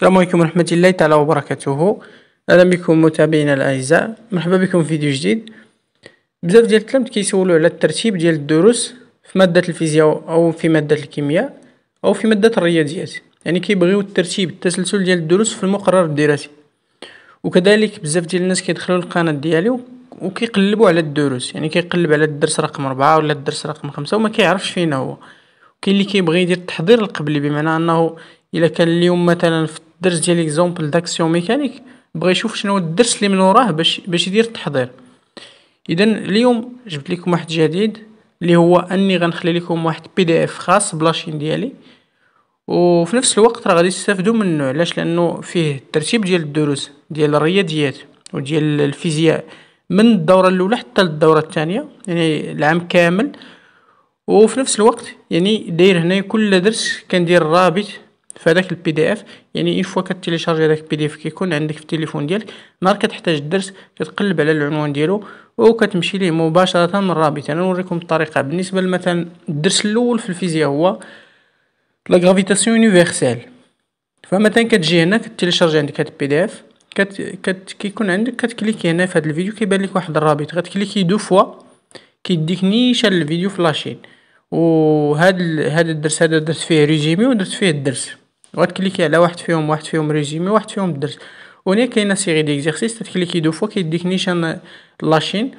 السلام عليكم ورحمة الله تعالى وبركاته أهلا بكم متابعينا الأعزاء مرحبا بكم في فيديو جديد بزاف ديال التلامت كيسولوا على الترتيب ديال الدروس في مادة الفيزياء أو في مادة الكيمياء أو في مادة الرياضيات يعني كيبغيو الترتيب التسلسل ديال الدروس في المقرر الدراسي وكذلك بزاف ديال الناس كيدخلوا للقناة ديالي وكيقلبوا على الدروس يعني كيقلب على الدرس رقم أربعة ولا الدرس رقم خمسة وما كيعرفش فين هو كاين اللي كيبغي يدير التحضير القبلي بمعنى انه الا كان اليوم مثلا في الدرس ديال ليكزومبل داكسيون ميكانيك بغى يشوف شنو الدرس اللي من وراه باش باش يدير التحضير اذا اليوم جبت لكم واحد جديد اللي هو اني غنخلي لكم واحد بي دي اف خاص بلاشين ديالي وفي نفس الوقت راه غادي تستافدوا منه علاش لانه فيه الترتيب ديال الدروس ديال الرياضيات وديال الفيزياء من الدوره الاولى حتى للدوره الثانيه يعني العام كامل وفي نفس الوقت يعني داير هنا كل درس كندير رابط فهذاك البي دي اف يعني اون فوا كتيليشارجي هداك البي دي اف كيكون عندك في التليفون ديالك نهار كتحتاج الدرس كتقلب على العنوان ديالو وكتمشي ليه مباشره من الرابط انا يعني نوريكم الطريقه بالنسبه مثلا الدرس الاول في الفيزياء هو لا غرافيتاسيون يونيفرسال فمثلا كتجي هنا كتيليشارجي عندك هاد البي دي اف كت كت كيكون عندك كتكليكي هنا في هذا الفيديو كيبان لك واحد الرابط غتكليكي دو فوا كيديك نيشان الفيديو فلاشين وهاد هاد الدرس هذا درت فيه ريجيمي ودرت فيه الدرس غتكليكي على واحد فيهم واحد فيهم ريزومي واحد فيهم الدرس هنا كاينه سيري اكزيرسيس تكليكي دو فوا كيديك نيشان لاشين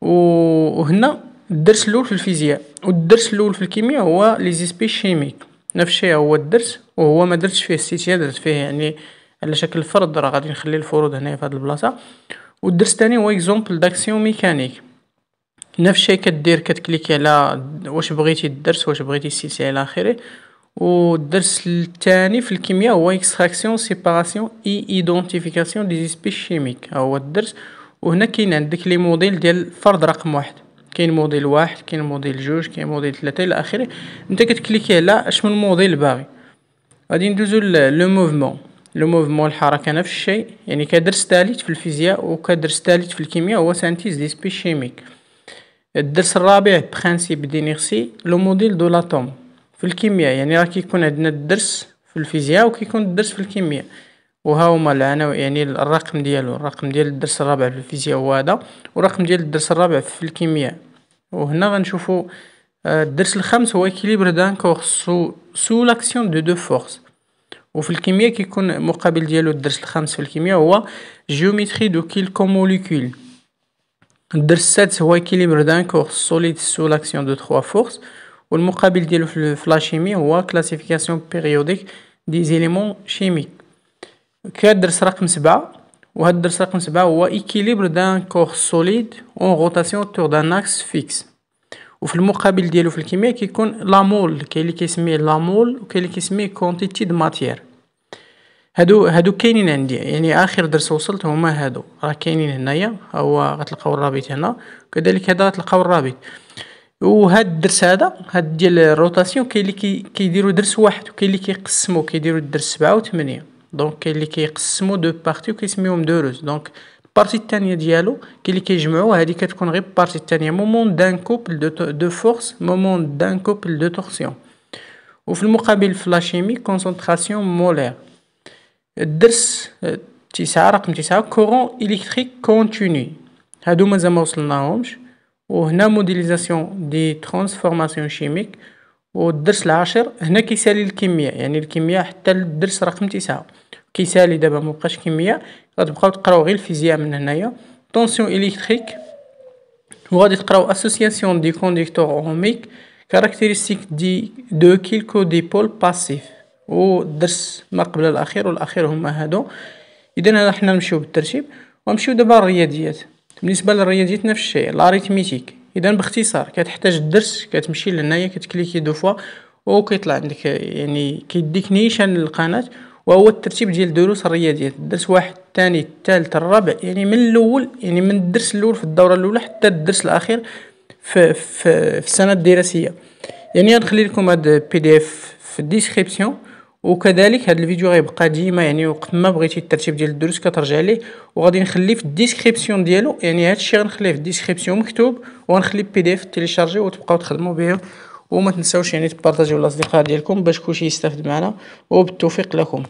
وهنا الدرس الاول في الفيزياء والدرس الاول في الكيمياء هو لي زيسبي شيميك نفس الشيء هو الدرس وهو ما درتش فيه السيتيا درت فيه يعني على شكل فرض راه غادي نخلي الفروض هنايا في هاد البلاصه والدرس الثاني هو اكزومبل داكسيون ميكانيك نفس الشيء كدير كتكليكي على واش بغيتي الدرس واش بغيتي السيتيا الى اخره والدرس الثاني في الكيمياء هو اكستراكسيون سيباراسيون اي ايدونتيفيكاسيون دي سبيس شيميك ها هو الدرس وهنا كاين عندك لي موديل ديال الفرد رقم واحد كاين موديل واحد كاين موديل جوج كاين موديل ثلاثة الى اخره انت كتكليكي على اشمن موديل باغي غادي ندوزو لو موفمون لو موفمون الحركه نفس الشيء يعني كدرس ثالث في الفيزياء وكدرس ثالث في الكيمياء هو سانتيز دي سبي شيميك الدرس الرابع برانسيب دينيرسي لو موديل دو لاتوم في الكيمياء يعني راه كيكون عندنا الدرس في الفيزياء وكيكون الدرس في الكيمياء وها هما العناوين يعني الرقم ديالو الرقم ديال الدرس الرابع في الفيزياء هو هذا والرقم ديال الدرس الرابع في الكيمياء وهنا غنشوفوا آه، الدرس الخامس هو اكيليبر دان كور سو سو لاكسيون دو دو فورس وفي الكيمياء كيكون مقابل ديالو الدرس الخامس في الكيمياء هو جيومتري دو كيلكو موليكول الدرس السادس هو اكيليبر دان كور سوليد سو لاكسيون دو تخوا فورس والمقابل ديالو في لاشيمي هو كلاسيفيكاسيون بيريوديك دي زيليمون شيميك درس رقم سبعة وهذا الدرس رقم سبعة هو ايكيليبر دان كور سوليد اون روتاسيون تور دان اكس فيكس وفي المقابل ديالو في الكيمياء كيكون لامول كاين اللي كيسميه لامول وكاين اللي كيسميه كونتيتي د ماتير هادو هادو كاينين عندي يعني اخر درس وصلت هما هادو راه كاينين هنايا ها هو غتلقاو الرابط هنا كذلك هذا غتلقاو الرابط وهاد الدرس هذا هاد ديال الروتاسيون كاين اللي كي كيديروا درس واحد وكاين اللي كيقسموا كيديروا الدرس سبعة وثمانية دونك كاين اللي كيقسموا دو بارتي وكيسميوهم دوروز دونك البارتي الثانيه ديالو كاين اللي كيجمعوها هادي كتكون غير البارتي الثانيه مومون دان كوبل دو, دو فورس مومون دان كوبل دو تورسيون وفي المقابل في لاشيمي كونسنتراسيون مولير الدرس تسعة رقم تسعة كورون الكتريك كونتيني هادو مازال ما وصلناهمش وهنا موديليزاسيون دي ترانسفورماسيون شيميك والدرس العاشر هنا كيسالي الكيمياء يعني الكيمياء حتى الدرس رقم تسعة كيسالي دابا مبقاش كيمياء غتبقاو تقراو غير الفيزياء من هنايا طونسيون الكتريك وغادي تقراو اسوسياسيون دي كونديكتور اوميك كاركتيرستيك دي دو كيلكو دي بول باسيف والدرس ما قبل الاخير والاخير هما هادو اذا حنا نمشيو بالترتيب ونمشيو دابا الرياضيات بالنسبه للرياضيات نفس الشيء الاريتميتيك اذا باختصار كتحتاج الدرس كتمشي لهنايا كتكليكي دو فوا وكيطلع عندك يعني كيديك نيشان للقناه وهو الترتيب ديال دروس الرياضيات الدرس واحد الثاني الثالث الرابع يعني من الاول يعني من الدرس الاول في الدوره الاولى حتى الدرس الاخير في, في, في السنه الدراسيه يعني غنخلي لكم هاد بي دي اف في الديسكريبسيون وكذلك هذا الفيديو غيبقى ديما يعني وقت ما بغيتي الترتيب ديال الدروس كترجع ليه وغادي نخليه في الديسكريبسيون ديالو يعني هذا الشيء غنخليه في الديسكريبسيون مكتوب وغنخلي بي دي اف تيليشارجي وتبقاو تخدموا به وما تنساوش يعني تبارطاجيو الاصدقاء ديالكم باش كلشي يستافد معنا وبالتوفيق لكم